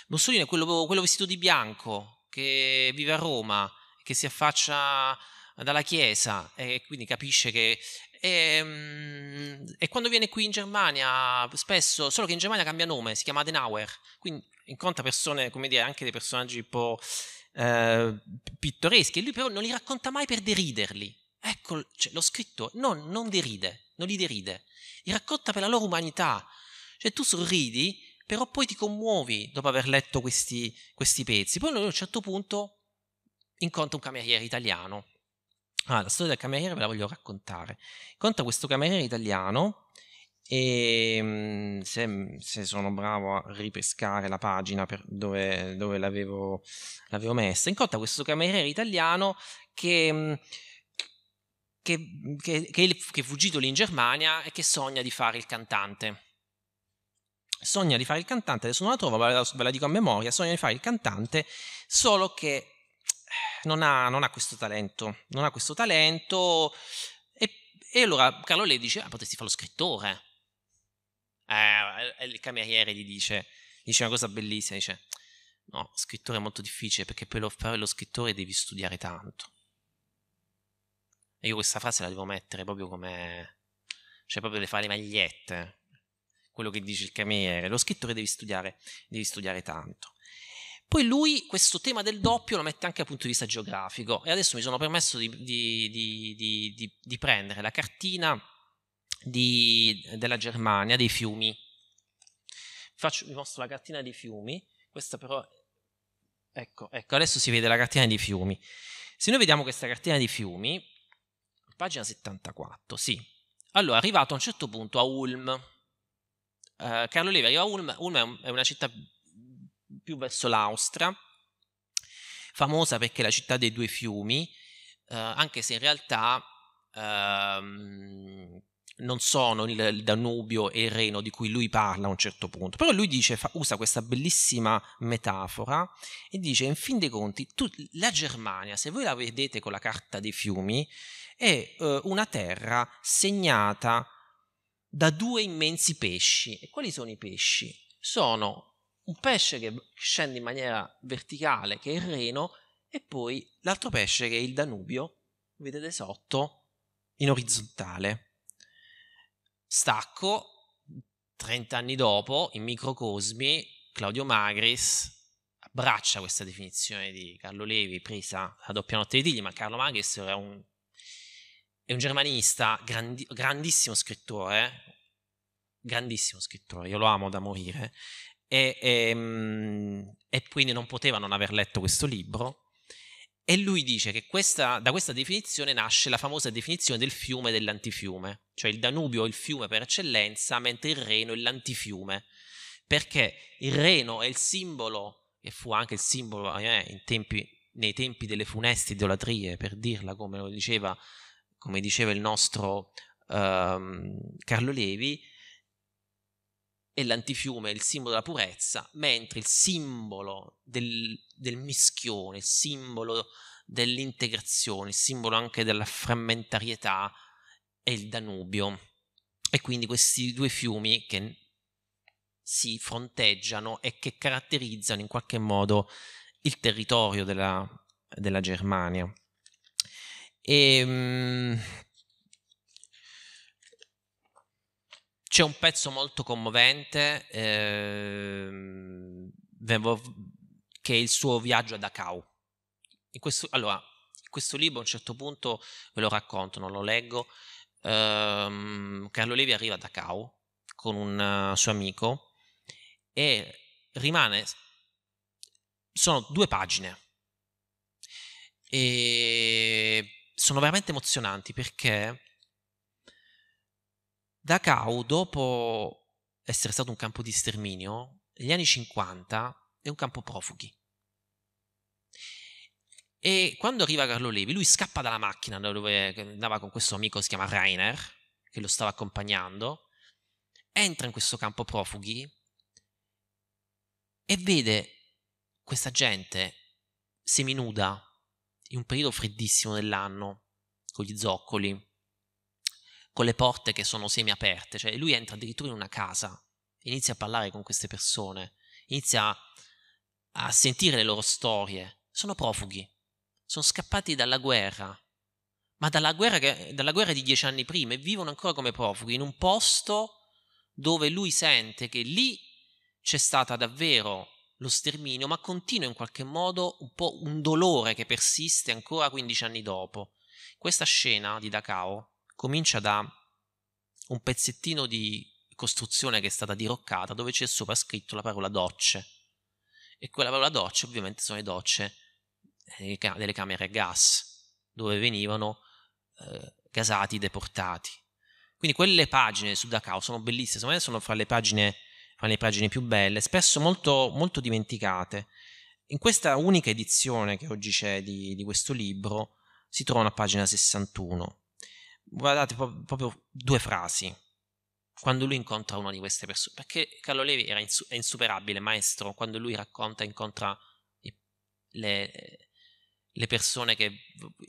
Mussolini è quello, quello, vestito di bianco che vive a Roma, che si affaccia dalla chiesa e quindi capisce che. E, ehm, e quando viene qui in Germania, spesso, solo che in Germania cambia nome, si chiama Adenauer, quindi incontra persone, come dire, anche dei personaggi un po' eh, pittoreschi, e lui però non li racconta mai per deriderli, Ecco, cioè, l'ho scritto, non, non deride, non li deride, li racconta per la loro umanità. Cioè tu sorridi, però poi ti commuovi dopo aver letto questi, questi pezzi. Poi a un certo punto incontra un cameriere italiano. Ah, la storia del cameriere ve la voglio raccontare. Incontra questo cameriere italiano e mm, se, se, sono bravo a ripescare la pagina dove, dove l'avevo, l'avevo, messa, incontra questo cameriere italiano che mm, Mhmm, che, che, che, che è fuggito lì in Germania e che sogna di fare il cantante. Sogna di fare il cantante, adesso non la trovo, ve la, ve la dico a memoria, sogna di fare il cantante, solo che eh, non ha, non ha questo talento, non ha questo talento e, e allora Carlo Lei dice, ah, potresti fare lo scrittore. Eh, il cameriere gli dice, dice una cosa bellissima, dice, no, scrittore è molto difficile perché poi lo, lo scrittore devi studiare tanto. E io questa frase la devo mettere proprio come... Cioè proprio le fare le magliette. Quello che dice il camiere. Lo scrittore devi studiare, devi studiare tanto. Poi lui questo tema del doppio lo mette anche dal punto di vista geografico e adesso mi sono permesso di, di, di, di prendere la cartina della Germania, dei fiumi. Faccio, vi mostro la cartina dei fiumi, questa però, ecco, ecco, adesso si vede la cartina dei fiumi. Se noi vediamo questa cartina dei fiumi, pagina 74, sì. Allora, arrivato a un certo punto a Ulm, eh, Carlo Levi arriva a Ulm, Ulm è, un, è una città più verso l'Austria, famosa perché è la città dei due fiumi, eh, anche se in realtà ehm, non sono il, il, Danubio e il Reno di cui lui parla a un certo punto. Però lui dice, fa, usa questa bellissima metafora e dice, in fin dei conti, tu, la Germania, se voi la vedete con la carta dei fiumi, è eh, una terra segnata da due immensi pesci. E quali sono i pesci? Sono un pesce che scende in maniera verticale, che è il Reno, e poi l'altro pesce che è il Danubio, vedete sotto, in orizzontale. Stacco, 30 anni dopo, in microcosmi, Claudio Magris abbraccia questa definizione di Carlo Levi presa da doppia notte di Tigli, ma Carlo Magris era un è un germanista, grandi, grandissimo scrittore, grandissimo scrittore, io lo amo da morire, e, e, ehm, e, quindi non poteva non aver letto questo libro. E lui dice che questa, da questa definizione nasce la famosa definizione del fiume e dell'antifiume, cioè il Danubio è il fiume per eccellenza, mentre il Reno è l'antifiume, perché il Reno è il simbolo, e fu anche il simbolo eh, tempi, nei tempi delle funeste idolatrie, per dirla come lo diceva come diceva il nostro ehm, Carlo Levi, è l'antifiume, il simbolo della purezza, mentre il simbolo del, del mischione, il simbolo dell'integrazione, il simbolo anche della frammentarietà è il Danubio. E quindi questi due fiumi che si fronteggiano e che caratterizzano in qualche modo il territorio della, della Germania. E, um, c'è un pezzo molto commovente ehm, che è il suo viaggio a Dachau. Questo, allora, questo libro a un certo punto ve lo racconto, non lo leggo. Ehm, Carlo Levi arriva a Dachau con un uh, suo amico e rimane. Sono due pagine. E sono veramente emozionanti perché Dachau, dopo essere stato un campo di sterminio, negli anni 50 è un campo profughi. E quando arriva Carlo Levi, lui scappa dalla macchina dove andava con questo amico che si chiama Rainer, che lo stava accompagnando, entra in questo campo profughi e vede questa gente seminuda in un periodo freddissimo dell'anno, con gli zoccoli, con le porte che sono semiaperte, cioè lui entra addirittura in una casa, inizia a parlare con queste persone, inizia a sentire le loro storie, sono profughi, sono scappati dalla guerra, ma dalla guerra, che, dalla guerra di dieci anni prima e vivono ancora come profughi in un posto dove lui sente che lì c'è stata davvero lo sterminio, ma continua in qualche modo un po' un dolore che persiste ancora 15 anni dopo. Questa scena di Dachau comincia da un pezzettino di costruzione che è stata diroccata dove c'è sopra scritto la parola docce. E quella parola docce ovviamente sono le docce eh, delle camere a gas, dove venivano eh, gasati i deportati. Quindi quelle pagine su Dachau sono bellissime, secondo me sono fra le pagine alle pagine più belle, spesso molto, molto dimenticate. In questa unica edizione che oggi c'è di, di questo libro si trovano a pagina 61. Guardate proprio due frasi quando lui incontra una di queste persone, perché Carlo Levi insu- è insuperabile, maestro, quando lui racconta, incontra i- le, le persone che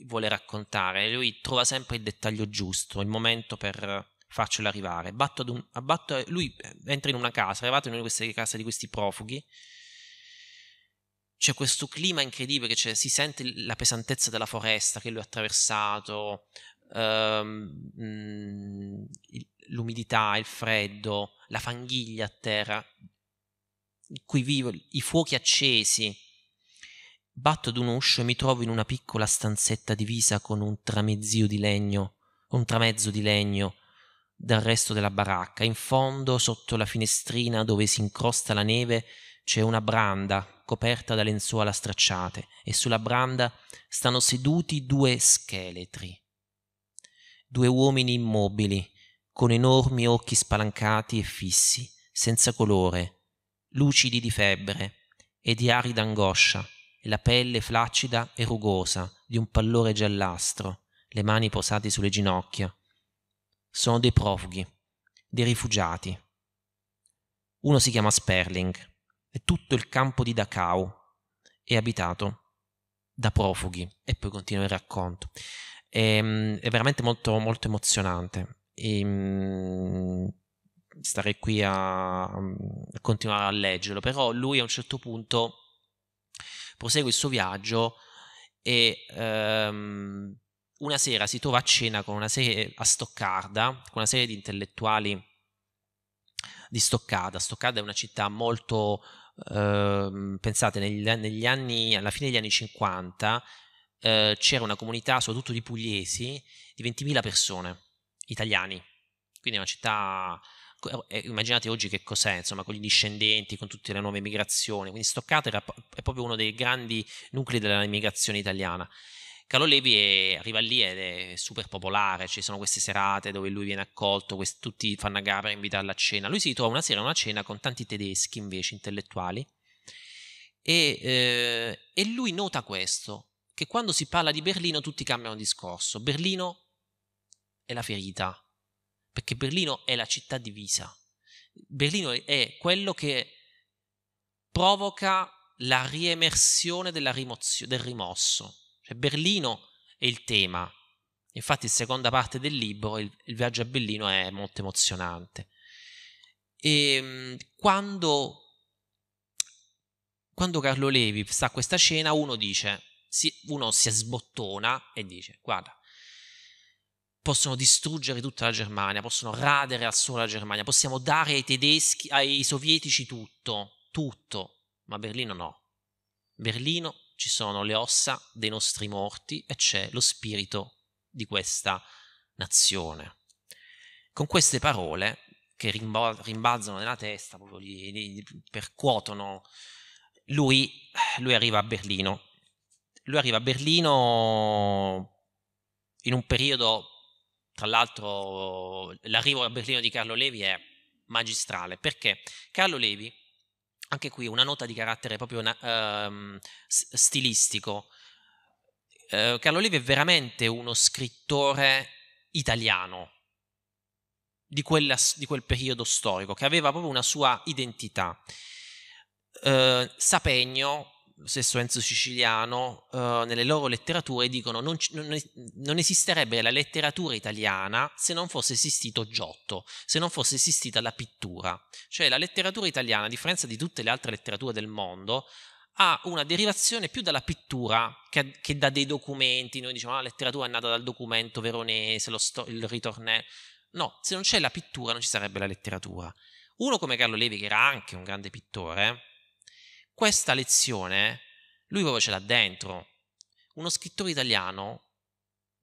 vuole raccontare, lui trova sempre il dettaglio giusto, il momento per, farcelo arrivare. Batto ad un, abbatto, lui eh, entra in una casa, è arrivato in una di queste case di questi profughi. C'è questo clima incredibile, cioè, si sente la pesantezza della foresta che lui ha attraversato, ehm, mm, l'umidità, il freddo, la fanghiglia a terra, qui vivo, i fuochi accesi. Batto ad un uscio e mi trovo in una piccola stanzetta divisa con un tramezzio di legno, un tramezzo di legno dal resto della baracca. In fondo, sotto la finestrina dove si incrosta la neve, c'è una branda coperta da lenzuola stracciate e sulla branda stanno seduti due scheletri. Due uomini immobili, con enormi occhi spalancati e fissi, senza colore, lucidi di febbre e di arida angoscia, e la pelle flaccida e rugosa di un pallore giallastro, le mani posate sulle ginocchia, sono dei profughi, dei rifugiati. Uno si chiama Sperling e tutto il campo di Dachau è abitato da profughi e poi continua il racconto. È, ehm, è veramente molto, molto emozionante. E, ehm, stare qui a, a continuare a leggerlo, però lui a un certo punto prosegue il suo viaggio e ehm, una sera si trova a cena con una serie a Stoccarda, con una serie di intellettuali di Stoccarda. Stoccarda è una città molto, eh, pensate, negli, negli anni, alla fine degli anni 50 eh, c'era una comunità, soprattutto di pugliesi, di 20.000 persone, italiani. Quindi è una città eh, immaginate oggi che cos'è, insomma, con gli discendenti, con tutte le nuove migrazioni. Quindi Stoccarda è proprio uno dei grandi nuclei della migrazione italiana. Carlo Levi è, arriva lì ed è super popolare, ci sono queste serate dove lui viene accolto, questi, tutti fanno a gara per invitarlo a cena. Lui si ritrova una sera a una cena con tanti tedeschi invece, intellettuali, e, eh, e lui nota questo, che quando si parla di Berlino tutti cambiano discorso. Berlino è la ferita, perché Berlino è la città divisa. Berlino è quello che provoca la riemersione del rimosso cioè Berlino è il tema. Infatti, la seconda parte del libro, il, il viaggio a Berlino, è molto emozionante. E ehm, quando, quando Carlo Levi sta a questa cena, uno dice, si, uno si sbottona e dice, guarda, possono distruggere tutta la Germania, possono radere al suolo la Germania, possiamo dare ai tedeschi, ai sovietici tutto, tutto, ma Berlino no. Berlino ci sono le ossa dei nostri morti e c'è lo spirito di questa nazione. Con queste parole che rimbalzano nella testa, proprio li, li percuotono, lui, lui arriva a Berlino. Lui arriva a Berlino in un periodo, tra l'altro l'arrivo a Berlino di Carlo Levi è magistrale, perché Carlo Levi anche qui una nota di carattere proprio uh, stilistico. Uh, Carlo Levi è veramente uno scrittore italiano di, quella, di, quel periodo storico, che aveva proprio una sua identità. Uh, Sapegno stesso Enzo Siciliano, eh, nelle loro letterature dicono non, non, non esisterebbe la letteratura italiana se non fosse esistito Giotto, se non fosse esistita la pittura. Cioè la letteratura italiana, a differenza di tutte le altre letterature del mondo, ha una derivazione più dalla pittura che, che da dei documenti. Noi diciamo, ah, la letteratura è nata dal documento veronese, sto, il ritornello. No, se non c'è la pittura non ci sarebbe la letteratura. Uno come Carlo Levi, che era anche un grande pittore, questa lezione lui proprio ce l'ha dentro. Uno scrittore italiano,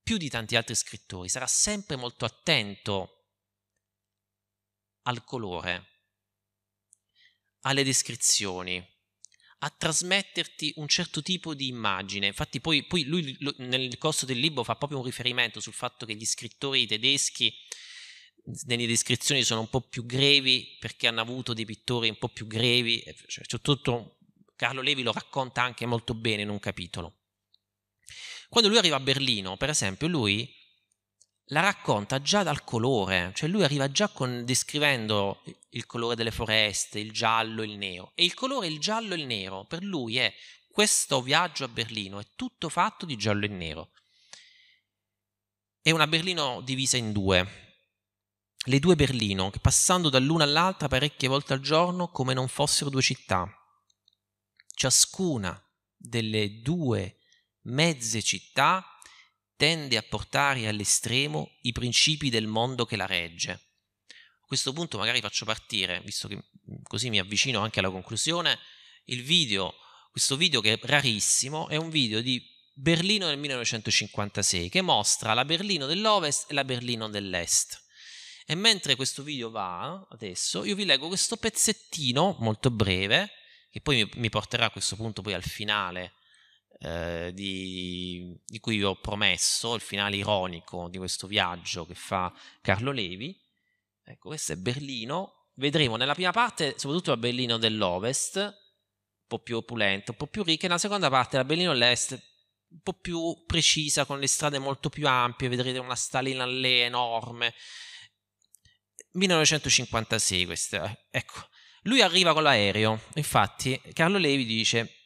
più di tanti altri scrittori, sarà sempre molto attento al colore, alle descrizioni, a trasmetterti un certo tipo di immagine. Infatti poi, poi lui nel corso del libro fa proprio un riferimento sul fatto che gli scrittori tedeschi nelle descrizioni sono un po' più grevi perché hanno avuto dei pittori un po' più grevi, cioè, c'è tutto Carlo Levi lo racconta anche molto bene in un capitolo. Quando lui arriva a Berlino, per esempio, lui la racconta già dal colore, cioè lui arriva già con, descrivendo il colore delle foreste, il giallo, il nero. E il colore, il giallo e il nero, per lui è questo viaggio a Berlino, è tutto fatto di giallo e nero. È una Berlino divisa in due. Le due Berlino, che passando dall'una all'altra parecchie volte al giorno come non fossero due città, ciascuna delle due mezze città tende a portare all'estremo i principi del mondo che la regge. A questo punto magari faccio partire, visto che mm, così mi avvicino anche alla conclusione, il video, questo video che è rarissimo, è un video di Berlino del 1956 che mostra la Berlino dell'Ovest e la Berlino dell'Est. E mentre questo video va adesso, io vi leggo questo pezzettino molto breve che poi mi, mi porterà a questo punto poi al finale eh, di, di, cui vi ho promesso, il finale ironico di questo viaggio che fa Carlo Levi. Ecco, questo è Berlino. Vedremo nella prima parte, soprattutto la Berlino dell'Ovest, un po' più opulenta, un po' più ricca, e nella seconda parte la Berlino dell'Est, un po' più precisa, con le strade molto più ampie, vedrete una Stalina Allée enorme. 1956 questa, ecco, lui arriva con l'aereo, infatti Carlo Levi dice,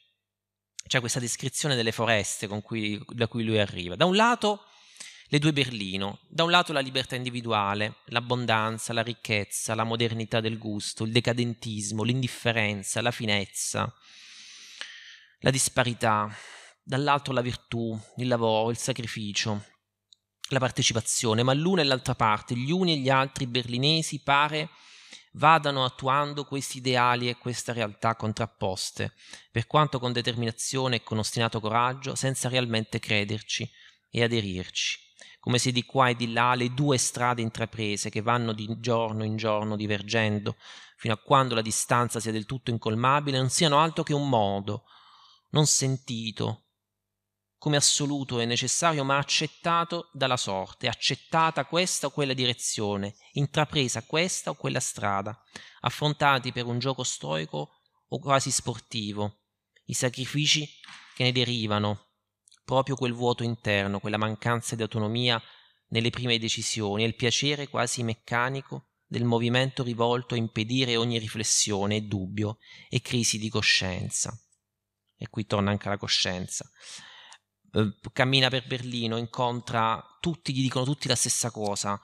c'è questa descrizione delle foreste cui, da cui lui arriva. Da un lato le due Berlino, da un lato la libertà individuale, l'abbondanza, la ricchezza, la modernità del gusto, il decadentismo, l'indifferenza, la finezza, la disparità, dall'altro la virtù, il lavoro, il sacrificio, la partecipazione, ma l'una e l'altra parte, gli uni e gli altri berlinesi pare vadano attuando questi ideali e questa realtà contrapposte, per quanto con determinazione e con ostinato coraggio, senza realmente crederci e aderirci, come se di qua e di là le due strade intraprese che vanno di giorno in giorno divergendo, fino a quando la distanza sia del tutto incolmabile, non siano altro che un modo, non sentito, come assoluto e necessario, ma accettato dalla sorte, accettata questa o quella direzione, intrapresa questa o quella strada, affrontati per un gioco stoico o quasi sportivo, i sacrifici che ne derivano, proprio quel vuoto interno, quella mancanza di autonomia nelle prime decisioni il piacere quasi meccanico del movimento rivolto a impedire ogni riflessione, dubbio e crisi di coscienza. E qui torna anche la coscienza eh, cammina per Berlino, incontra tutti, gli dicono tutti la stessa cosa.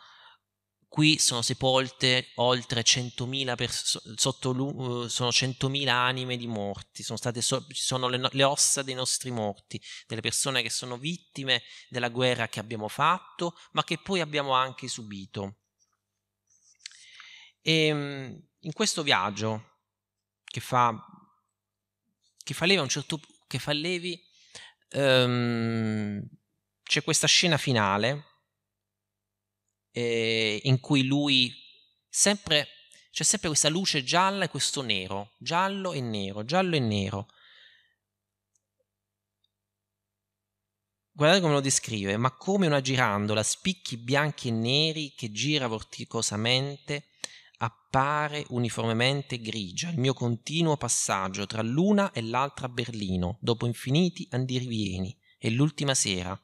Qui sono sepolte oltre 100.000 persone, sotto uh, sono 100.000 anime di morti, sono, state so- sono le, no- le ossa dei nostri morti, delle persone che sono vittime della guerra che abbiamo fatto, ma che poi abbiamo anche subito. E ehm, in questo viaggio che fa, che fa, Levi, a un certo, che fa Levi um, c'è questa scena finale eh, in cui lui sempre c'è sempre questa luce gialla e questo nero, giallo e nero, giallo e nero. Guardate come lo descrive, ma come una girandola, spicchi bianchi e neri che gira vorticosamente appare uniformemente grigia il mio continuo passaggio tra l'una e l'altra a Berlino, dopo infiniti andirivieni, e l'ultima sera.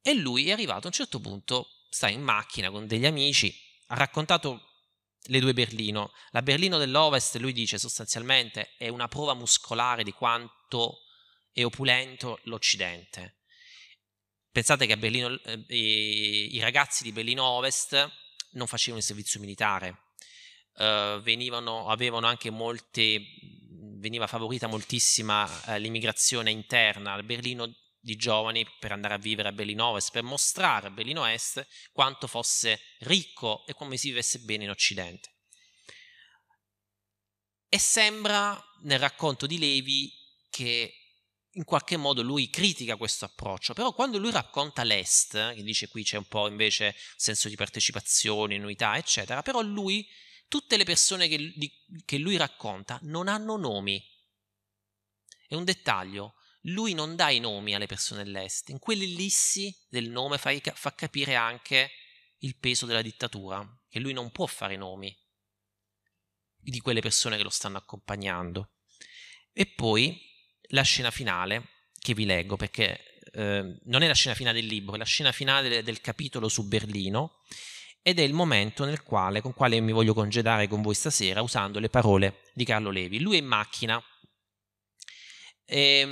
E lui è arrivato a un certo punto, sta in macchina con degli amici, ha raccontato le due Berlino. La Berlino dell'Ovest, lui dice sostanzialmente, è una prova muscolare di quanto è opulento l'Occidente. Pensate che Berlino, eh, i ragazzi di Berlino Ovest non facevano il servizio militare, uh, venivano, avevano anche molte, veniva favorita moltissima uh, l'immigrazione interna a Berlino di giovani per andare a vivere a Berlino Ovest, per mostrare a Berlino Est quanto fosse ricco e come si vivesse bene in Occidente. E sembra nel racconto di Levi che in qualche modo lui critica questo approccio, però quando lui racconta l'Est, che dice qui c'è un po' invece senso di partecipazione, inuità, eccetera, però lui, tutte le persone che, che lui racconta non hanno nomi. È un dettaglio, lui non dà i nomi alle persone dell'Est, in quell'ellissi del nome fa, fa capire anche il peso della dittatura, che lui non può fare i nomi di quelle persone che lo stanno accompagnando. E poi la scena finale, che vi leggo perché eh, non è la scena finale del libro, è la scena finale del capitolo su Berlino ed è il momento nel quale, con quale mi voglio congedare con voi stasera usando le parole di Carlo Levi. Lui è in macchina, e, ehm,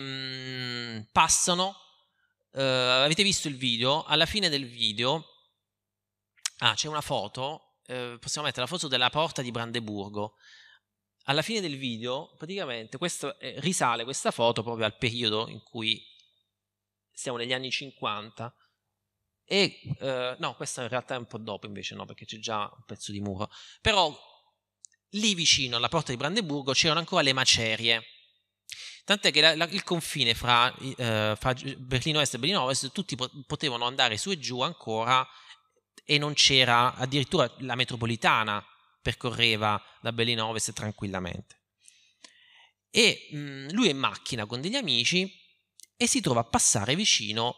mh, passano, eh, avete visto il video, alla fine del video ah, c'è una foto, eh, possiamo mettere la foto della porta di Brandeburgo, alla fine del video, praticamente, questo, eh, risale questa foto proprio al periodo in cui siamo negli anni 50 e eh, no, questa in realtà è un po' dopo invece, no, perché c'è già un pezzo di muro. Però lì vicino alla porta di Brandeburgo c'erano ancora le macerie. Tant'è che la, la, il confine fra, eh, fra, Berlino Est e Berlino Ovest tutti potevano andare su e giù ancora e non c'era addirittura la metropolitana percorreva da Berlina Ovest tranquillamente. E mh, mm, lui è in macchina con degli amici e si trova a passare vicino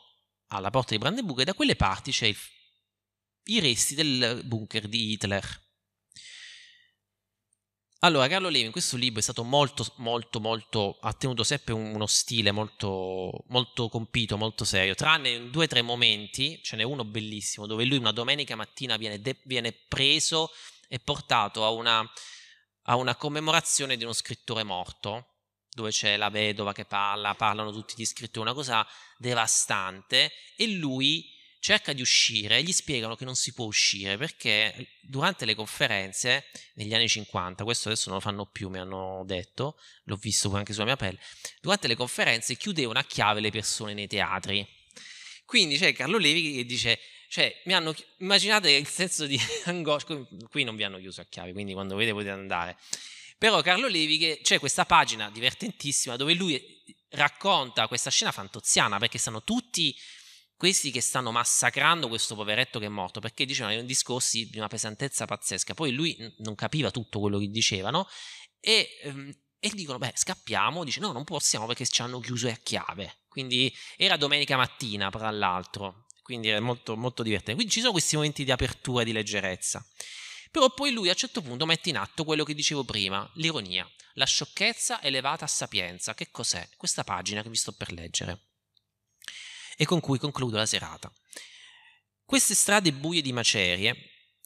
alla porta di Brandeburgo e da quelle parti c'è il, i resti del bunker di Hitler. Allora, Carlo Levi in questo libro è stato molto, molto, molto. ha tenuto sempre uno stile molto, molto compito, molto serio. Tranne in due o tre momenti, ce n'è uno bellissimo, dove lui una domenica mattina viene, de- viene preso è portato a una, a una commemorazione di uno scrittore morto, dove c'è la vedova che parla, parlano tutti gli scrittori, una cosa devastante, e lui cerca di uscire, gli spiegano che non si può uscire perché durante le conferenze negli anni 50, questo adesso non lo fanno più, mi hanno detto, l'ho visto anche sulla mia pelle, durante le conferenze chiudevano a chiave le persone nei teatri. Quindi c'è Carlo Levi che dice cioè, mi hanno, immaginate il senso di angoscia, qui non vi hanno chiuso a chiave, quindi quando volete potete andare. Però Carlo Levi che c'è questa pagina divertentissima dove lui eh, racconta questa scena fantoziana perché stanno tutti questi che stanno massacrando questo poveretto che è morto perché dicevano eh, discorsi di una pesantezza pazzesca. Poi lui non capiva tutto quello che dicevano e, ehm, e dicono: Beh, scappiamo. Dice: No, non possiamo perché ci hanno chiuso a chiave. Quindi era domenica mattina, tra l'altro quindi è molto, molto divertente. Quindi ci sono questi momenti di apertura e di leggerezza. Però poi lui a un certo punto mette in atto quello che dicevo prima, l'ironia, la sciocchezza elevata a sapienza. Che cos'è questa pagina che vi sto per leggere? E con cui concludo la serata. Queste strade buie di macerie,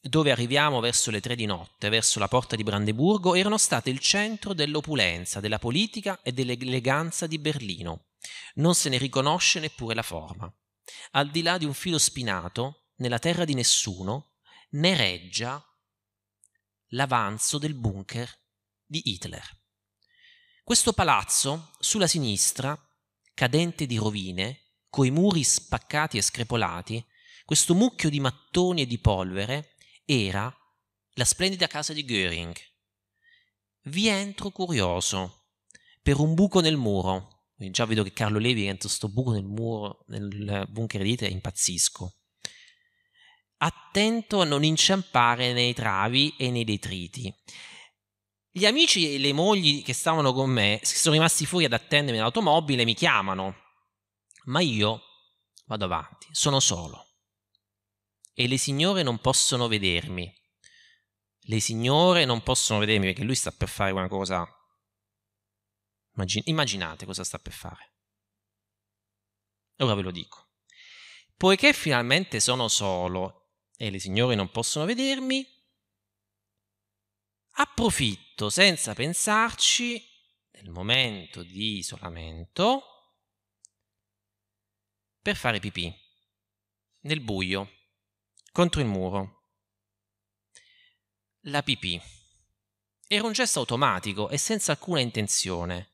dove arriviamo verso le tre di notte, verso la porta di Brandeburgo, erano state il centro dell'opulenza, della politica e dell'eleganza di Berlino. Non se ne riconosce neppure la forma al di là di un filo spinato, nella terra di nessuno, nereggia l'avanzo del bunker di Hitler. Questo palazzo, sulla sinistra, cadente di rovine, coi muri spaccati e screpolati, questo mucchio di mattoni e di polvere, era la splendida casa di Göring. Vi entro curioso, per un buco nel muro, quindi già vedo che Carlo Levi entra sto buco nel muro, nel bunker di te, impazzisco. Attento a non inciampare nei travi e nei detriti. Gli amici e le mogli che stavano con me sono rimasti fuori ad attendermi nell'automobile, mi chiamano, ma io vado avanti, sono solo. E le signore non possono vedermi. Le signore non possono vedermi perché lui sta per fare una cosa immaginate cosa sta per fare. Ora ve lo dico. Poiché finalmente sono solo e le signore non possono vedermi, approfitto senza pensarci del momento di isolamento per fare pipì nel buio contro il muro. La pipì era un gesto automatico e senza alcuna intenzione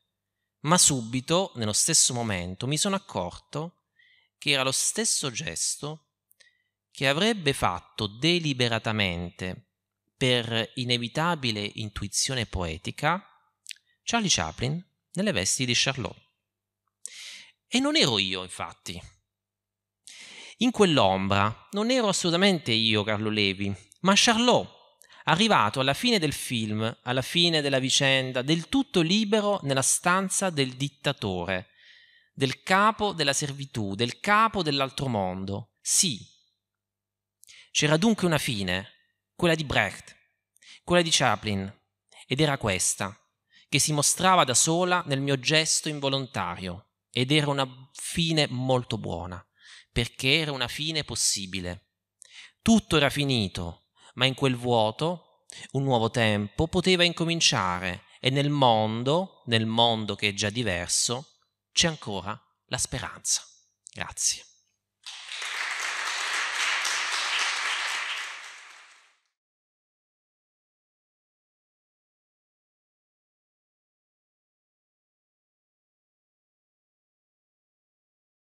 ma subito, nello stesso momento, mi sono accorto che era lo stesso gesto che avrebbe fatto deliberatamente per inevitabile intuizione poetica Charlie Chaplin nelle vesti di Charlotte. E non ero io, infatti. In quell'ombra non ero assolutamente io, Carlo Levi, ma Charlotte arrivato alla fine del film, alla fine della vicenda, del tutto libero nella stanza del dittatore, del capo della servitù, del capo dell'altro mondo. Sì. C'era dunque una fine, quella di Brecht, quella di Chaplin, ed era questa, che si mostrava da sola nel mio gesto involontario, ed era una fine molto buona, perché era una fine possibile. Tutto era finito, ma in quel vuoto un nuovo tempo poteva incominciare e nel mondo, nel mondo che è già diverso, c'è ancora la speranza. Grazie.